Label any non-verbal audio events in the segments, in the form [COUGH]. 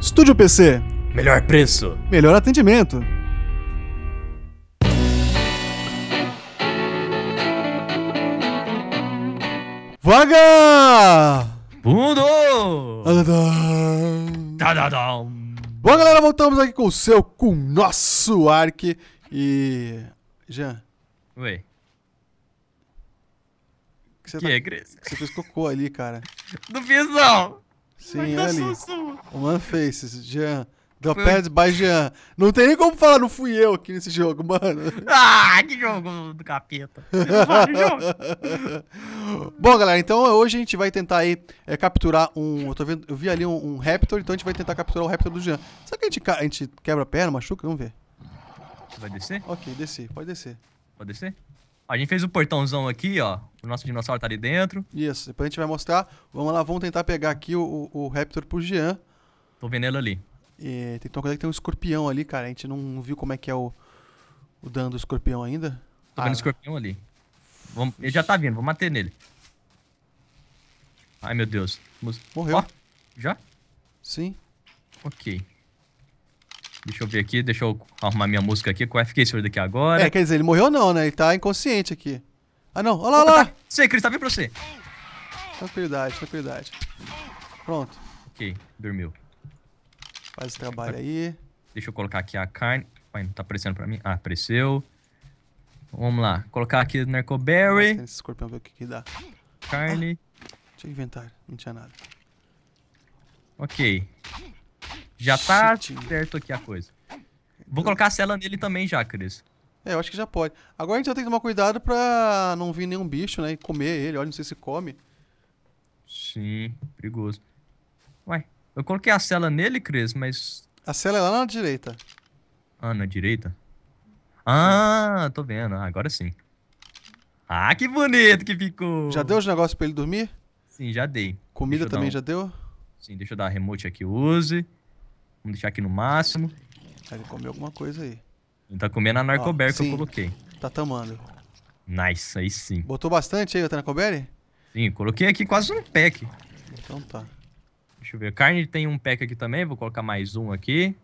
Estúdio PC. Melhor preço. Melhor atendimento. Vaga! Mundo! Bom, galera, voltamos aqui com o seu, com o nosso Ark. E. Jean. Oi. Que, que tá... é, Cris? Você fez cocô ali, cara. Não fiz, não! Sim, ali. One Faces, Jean. The Pads by Jean. Não tem nem como falar, não fui eu aqui nesse jogo, mano. Ah, que jogo do capeta. jogo. [LAUGHS] Bom, galera, então hoje a gente vai tentar aí é, capturar um. Eu, tô vendo, eu vi ali um, um, Raptor, então a gente vai tentar capturar o Raptor do Jean. Será que a gente, a gente quebra a perna, machuca? Vamos ver. Você vai descer? Ok, descer. pode descer. Pode descer? A gente fez o portãozão aqui, ó. O nosso dinossauro tá ali dentro. Isso, depois a gente vai mostrar. Vamos lá, vamos tentar pegar aqui o, o, o Raptor pro Jean. Tô vendo ele ali. E, tem uma coisa que tem um escorpião ali, cara. A gente não viu como é que é o, o dano do escorpião ainda. Tô ah, vendo o ah. escorpião ali. Vamos, ele já tá vindo, vou bater nele. Ai, meu Deus. Morreu. Ó, já? Sim. Ok. Deixa eu ver aqui, deixa eu arrumar minha música aqui com o FK Sword daqui agora. É, quer dizer, ele morreu não, né? Ele tá inconsciente aqui. Ah, não. Olha lá, olha lá. Tá. Sei, Cris, tá vindo pra você. Tranquilidade, tranquilidade. Pronto. Ok, dormiu. Faz o trabalho aí. Deixa eu colocar aqui a carne. Ai, não tá aparecendo pra mim? Ah, apareceu. Vamos lá. Colocar aqui o Narcoberry. Esse escorpião, ver o que, que dá. Carne. Ah, deixa eu inventar. Não tinha nada. Ok. Já tá Chitinho. certo aqui a coisa. Vou colocar a cela nele também já, Cris. É, eu acho que já pode. Agora a gente vai ter que tomar cuidado pra não vir nenhum bicho, né? E comer ele. Olha, não sei se come. Sim, perigoso. Ué, eu coloquei a cela nele, Cris, mas... A cela é lá na direita. Ah, na direita? Ah, tô vendo. Ah, agora sim. Ah, que bonito que ficou. Já deu os negócios pra ele dormir? Sim, já dei. Comida também um... já deu? Sim, deixa eu dar remote aqui, use. Vamos deixar aqui no máximo. Ele comeu alguma coisa aí. Ele tá comendo a narcoberry que eu coloquei. Tá tamando. Nice, aí sim. Botou bastante aí o narcoberry? Sim, coloquei aqui quase um pack. Então tá. Deixa eu ver. Carne tem um pack aqui também. Vou colocar mais um aqui.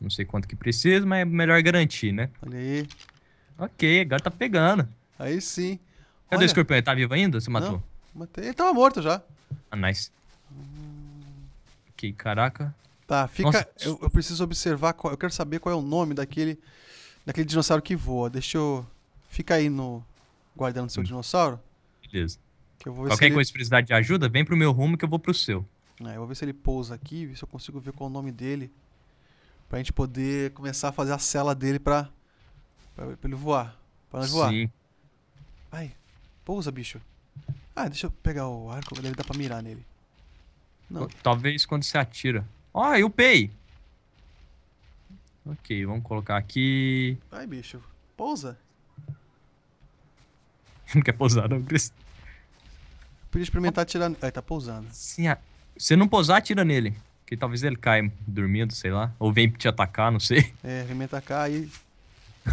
Não sei quanto que precisa, mas é melhor garantir, né? Olha aí. Ok, agora tá pegando. Aí sim. Cadê Olha. o escorpião? Ele tá vivo ainda? Você matou? Não, matei. Ele tava morto já. Ah, nice. Hum... Ok, caraca. Tá, fica. Nossa. Eu, eu preciso observar. Qual, eu quero saber qual é o nome daquele, daquele dinossauro que voa. Deixa eu. Fica aí no. Guardando seu hum. dinossauro. Beleza. Qualquer ele... coisa precisar de ajuda, vem pro meu rumo que eu vou pro seu. É, eu vou ver se ele pousa aqui, ver se eu consigo ver qual é o nome dele. Pra gente poder começar a fazer a cela dele pra. pra, pra ele voar. Pra nós voar. Sim. Ai, pousa, bicho. Ah, deixa eu pegar o arco, deve dar pra mirar nele. Não. Talvez quando você atira. Ó, oh, eu pei. Ok, vamos colocar aqui... vai bicho. Pousa. [LAUGHS] Não quer pousar, não, Cris? Podia experimentar tirar... Ai, tá pousando. Sim, a... se não pousar, tira nele. Porque talvez ele caia dormindo, sei lá. Ou vem te atacar, não sei. É, vem me atacar aí... [LAUGHS]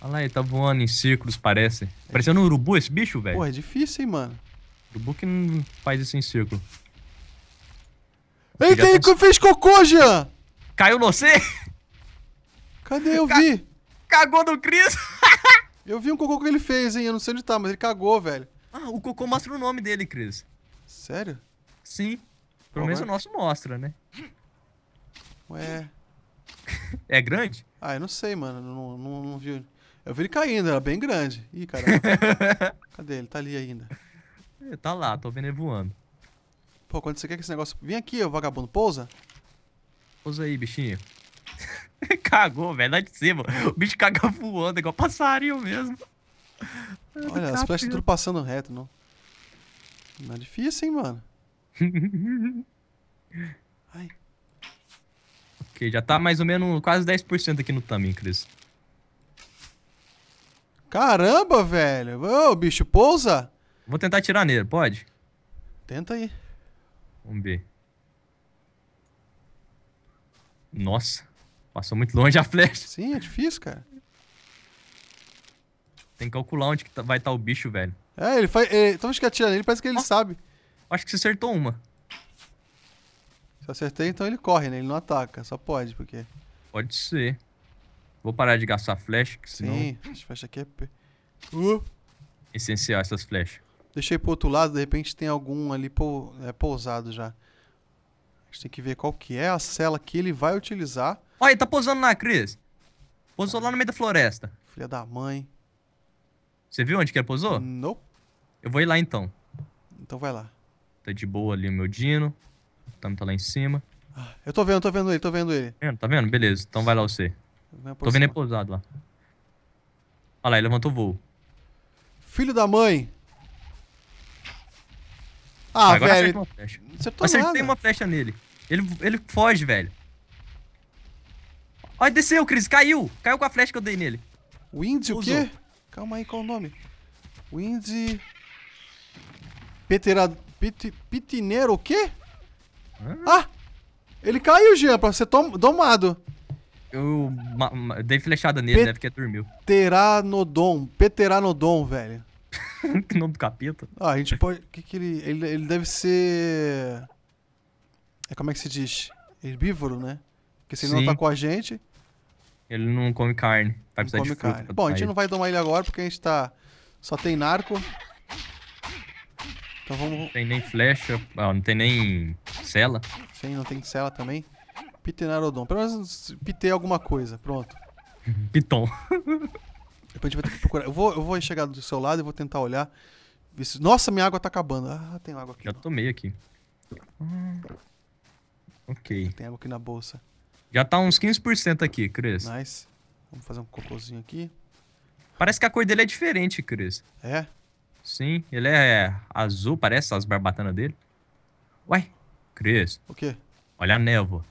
Olha lá, ele tá voando em círculos, parece. É. Parecendo um urubu esse bicho, velho. Pô, é difícil, hein, mano. Urubu que não faz isso em círculo. Ele tem, cons... fez cocô, Jean! Caiu no C? Cadê? Eu Ca... vi! Cagou no Cris! [LAUGHS] eu vi um cocô que ele fez, hein? Eu não sei onde tá, mas ele cagou, velho. Ah, o cocô mostra o nome dele, Cris. Sério? Sim. Pelo menos é? o nosso mostra, né? Ué. [LAUGHS] é grande? Ah, eu não sei, mano. Não, não, não vi. Eu vi ele caindo, era bem grande. Ih, caralho. [LAUGHS] Cadê ele? Tá ali ainda. É, tá lá, tô vendo ele voando. Pô, quando você quer que esse negócio... Vem aqui, ô vagabundo, pousa. Pousa aí, bichinho. [LAUGHS] Cagou, velho, lá de cima. O bicho caga voando, igual passarinho mesmo. Olha, as flechas tudo passando reto, não. Não é difícil, hein, mano. [LAUGHS] Ai. Ok, já tá mais ou menos quase 10% aqui no tamanho, Cris. Caramba, velho. Ô, bicho, pousa. Vou tentar tirar nele, pode? Tenta aí. Vamos ver. Nossa, passou muito longe a flecha. Sim, é difícil, cara. Tem que calcular onde que tá, vai estar tá o bicho, velho. É, ele faz. Então toda que atira nele, parece que ele sabe. Acho que você acertou uma. Se eu acertei, então ele corre, né? Ele não ataca, só pode, porque. Pode ser. Vou parar de gastar flecha, que senão. Sim, as flechas aqui é. Uh! Essencial essas flechas. Deixei pro outro lado, de repente tem algum ali é, pousado já. A gente tem que ver qual que é a cela que ele vai utilizar. Olha, ele tá pousando lá, Cris. Pousou lá no meio da floresta. Filha da mãe. Você viu onde que ele pousou? Não. Eu vou ir lá então. Então vai lá. Tá de boa ali o meu Dino. Tamo tá, tá lá em cima. Ah, eu tô vendo, tô vendo ele, tô vendo ele. Tá vendo? Tá vendo? Beleza, então vai lá você. Tô vendo ele pousado lá. Olha lá, ele levantou o voo. Filho da mãe! Ah, Agora velho. Acertei uma flecha. acertei uma flecha nele. Ele, ele foge, velho. Olha, desceu, Cris. Caiu. Caiu com a flecha que eu dei nele. Windy o quê? Calma aí, qual o nome? Windy... Petera... Pit... Pitineiro o quê? Ah! ah ele caiu, Jean, pra ser tom... domado. Eu dei flechada nele, né, Pet... né? Porque dormiu. Pteranodon. Pteranodon, velho. [LAUGHS] Que nome do capeta. Ah, a gente pode. Que que ele, ele, ele deve ser. É, como é que se diz? Herbívoro, né? Porque se ele Sim. não tá com a gente. Ele não come carne. Vai precisar não come de carne. Bom, a gente não vai domar ele agora porque a gente tá. Só tem narco. Então vamos. Não tem nem flecha. Ah, não tem nem cela. Sim, não tem cela também. Pitenarodon. Pelo menos pitei alguma coisa. Pronto. [LAUGHS] Piton. [LAUGHS] a gente vai ter que procurar. Eu vou, eu vou chegar do seu lado e vou tentar olhar. Se... Nossa, minha água tá acabando. Ah, tem água aqui. Já não. tomei aqui. Hum. Ok. Tem água aqui na bolsa. Já tá uns 15% aqui, Cris. Nice. Vamos fazer um cocôzinho aqui. Parece que a cor dele é diferente, Cris. É? Sim, ele é azul, parece as barbatanas dele. Uai, Cris. O quê? Olha a névoa.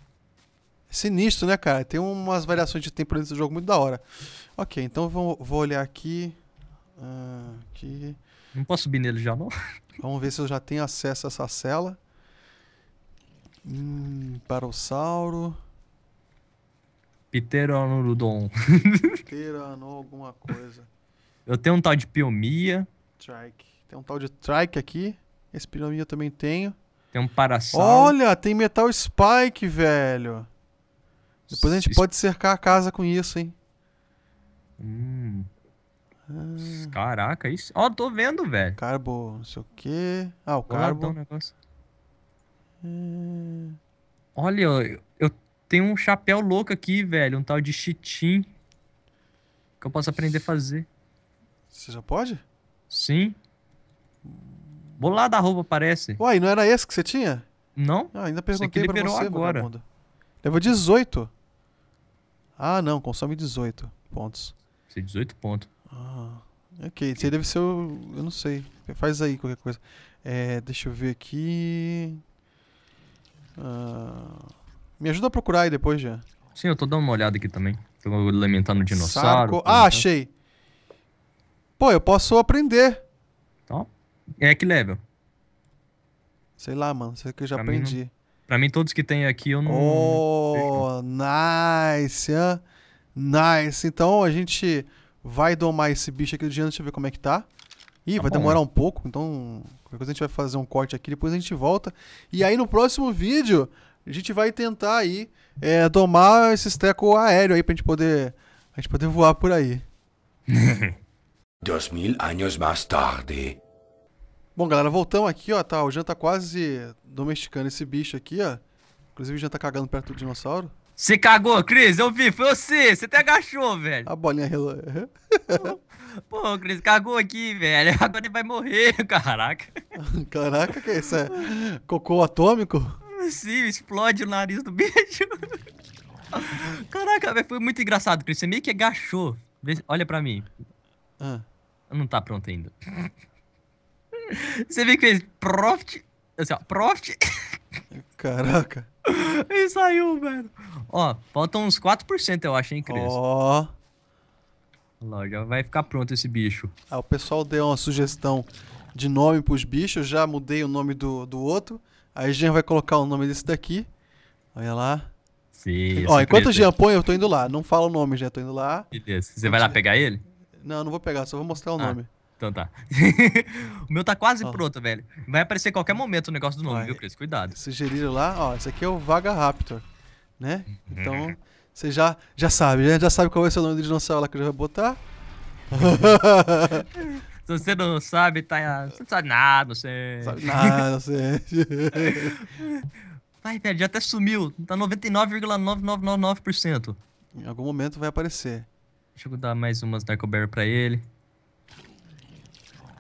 Sinistro, né, cara? Tem umas variações de tempo nesse jogo muito da hora. Ok, então vou, vou olhar aqui. Uh, aqui. Não posso subir nele já, não? Vamos ver se eu já tenho acesso a essa cela. Hum, Barossauro. Pteranodon. Pterano alguma coisa. Eu tenho um tal de Piomia. Trike. Tem um tal de Trike aqui. Esse Piomia eu também tenho. Tem um Parasauro. Olha, tem Metal Spike, velho. Depois a gente pode cercar a casa com isso, hein? Hum. Ah. Caraca, isso. Ó, oh, tô vendo, velho. Carbo, não sei o quê. Ah, o carbo. Um negócio. Hum. Olha, eu, eu tenho um chapéu louco aqui, velho. Um tal de chitim. Que eu posso aprender a fazer. Você já pode? Sim. Bolada a roupa, parece. Uai, não era esse que você tinha? Não. Ah, ainda perguntei você pra você, agora. Vagabundo. Levou 18. Ah, não, consome 18 pontos. Você 18 pontos. Ah, ok. aí deve ser o. Eu não sei. Faz aí qualquer coisa. É, deixa eu ver aqui. Ah, me ajuda a procurar aí depois já. Sim, eu tô dando uma olhada aqui também. Tô alimentando dinossauro. Sarco... Ah, né? achei. Pô, eu posso aprender. Então, é que level? Sei lá, mano. Sei que eu já pra aprendi. Pra mim, todos que tem aqui eu não. Oh, nice! Nice! Então a gente vai domar esse bicho aqui do diante, deixa eu ver como é que tá. Ih, tá vai bom, demorar né? um pouco, então a gente vai fazer um corte aqui, depois a gente volta. E aí no próximo vídeo a gente vai tentar aí é, domar esse treco aéreo aí pra gente poder, a gente poder voar por aí. 2000 [LAUGHS] anos mais tarde. Bom, galera, voltamos aqui, ó. Tá, o Jean tá quase domesticando esse bicho aqui, ó. Inclusive o Jean tá cagando perto do dinossauro. Você cagou, Cris? Eu vi, foi você. Você até agachou, velho. A bolinha relou. [LAUGHS] Pô, Cris, cagou aqui, velho. [LAUGHS] Agora ele vai morrer, [LAUGHS] caraca. Caraca, que é isso é? Cocô atômico? Sim, explode o nariz do bicho. Caraca, velho, foi muito engraçado, Cris. Você meio que agachou. Olha pra mim. Ah. Não tá pronto ainda. Você vê que fez profit. Assim, ó, profit. Caraca. E saiu, velho. Ó, faltam uns 4%, eu acho, hein, Cris? Ó. Oh. já vai ficar pronto esse bicho. Ah, o pessoal deu uma sugestão de nome pros bichos. Já mudei o nome do, do outro. Aí a Jean vai colocar o nome desse daqui. Olha lá. Sim, Ó, é enquanto o Jean é põe, eu tô indo lá. Não fala o nome, já tô indo lá. Beleza. Você vai lá pegar ele? Não, não vou pegar, só vou mostrar o ah. nome. Então tá. [LAUGHS] o meu tá quase ó. pronto, velho. Vai aparecer qualquer momento o negócio do nome, Vai. viu, Cris? Cuidado. Sugeriram lá, ó, esse aqui é o Vaga Raptor, né? [LAUGHS] Então, você já, já sabe, já, né? já sabe qual vai é ser o nome do dinossauro lá que eu já vou botar. [LAUGHS] Se você não sabe, tá. Você não sabe nada, não sei. Sabe nada, não é. sei. Vai, velho, já até sumiu. Tá 99,9999%. Em algum momento vai aparecer. Deixa eu dar mais umas Dark Berry pra ele.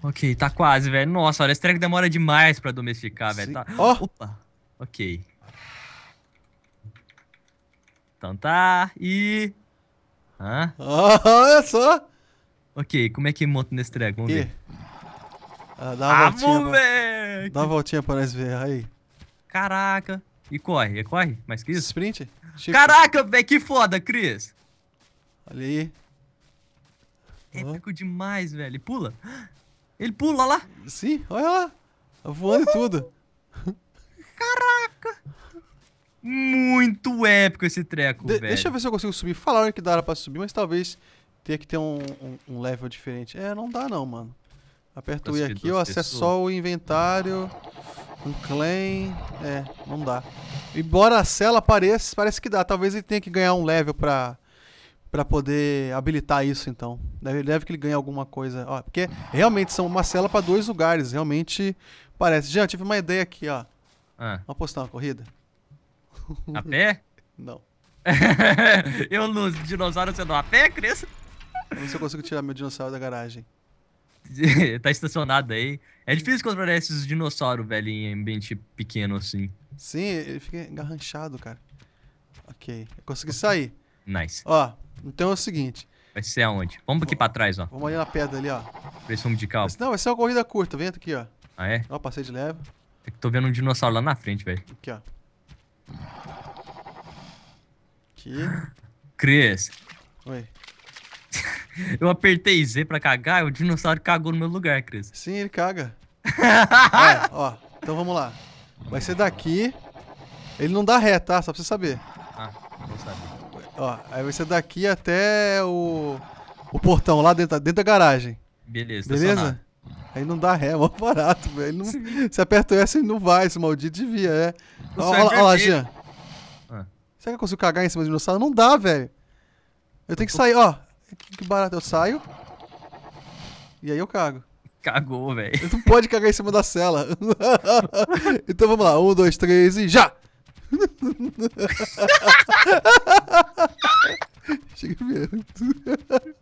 Ok, tá quase, velho. Nossa, olha, esse treco demora demais pra domesticar, velho. Tá... Oh. Opa! Ok. Então tá, e... Hã? Olha só! Ok, como é que monta nesse treco? Vamos e? ver. Ah, dá uma ah, voltinha. moleque! Dá uma voltinha pra nós ver, aí. Caraca. E corre, e corre? Mais que isso? Sprint? Chico. Caraca, velho, que foda, Cris! Olha aí. Épico oh. demais, velho. Pula. Ele pula lá. Sim, olha lá. Tá voando e tudo. Caraca. Muito épico esse treco, De velho. Deixa eu ver se eu consigo subir. Falaram que dava pra subir, mas talvez tenha que ter um, um, um level diferente. É, não dá não, mano. Aperto o I aqui, eu acesso só o inventário, um claim, é, não dá. Embora a cela apareça, parece que dá. Talvez ele tenha que ganhar um level pra para poder habilitar isso, então. Deve, deve que ele ganhe alguma coisa. Ó, porque realmente são uma cela para dois lugares. Realmente parece. Jean, tive uma ideia aqui, ó. Ah. Vamos apostar uma corrida? A pé? [LAUGHS] não. [LAUGHS] eu no dinossauro você não a pé, criança? Não sei se eu consigo tirar meu dinossauro da garagem. [LAUGHS] tá estacionado aí. É difícil controlar esses dinossauros, velho, em ambiente pequeno assim. Sim, ele fica engarranchado, cara. Ok, eu consegui sair. Nice. Ó, então é o seguinte. Vai ser aonde? Vamos aqui pra trás, ó. Vamos ali na pedra ali, ó. Pra esse fumo de calma. Não, vai ser é uma corrida curta. Vem aqui, ó. Ah, é? Ó, passei de leve. É que tô vendo um dinossauro lá na frente, velho. Aqui, ó. Aqui. [LAUGHS] Cris. Oi. [LAUGHS] Eu apertei Z pra cagar e o dinossauro cagou no meu lugar, Cris. Sim, ele caga. é, [LAUGHS] ó. Então vamos lá. Vai ser daqui. Ele não dá ré, tá? Só pra você saber. Ah. Ó, aí vai ser daqui até o, o portão lá dentro, dentro da garagem. Beleza, Beleza? Aí não dá ré, é mó barato, velho. Se aperta o S, não vai, esse maldito devia, é. Olha, olha é lá, Jean. Ah. Será que eu consigo cagar em cima de dinossauro? Não dá, velho. Eu tenho que sair, ó. Que barato, eu saio. E aí eu cago. Cagou, velho. Tu pode cagar em cima da cela. [LAUGHS] então vamos lá, um, dois, três e já! Chega vendo.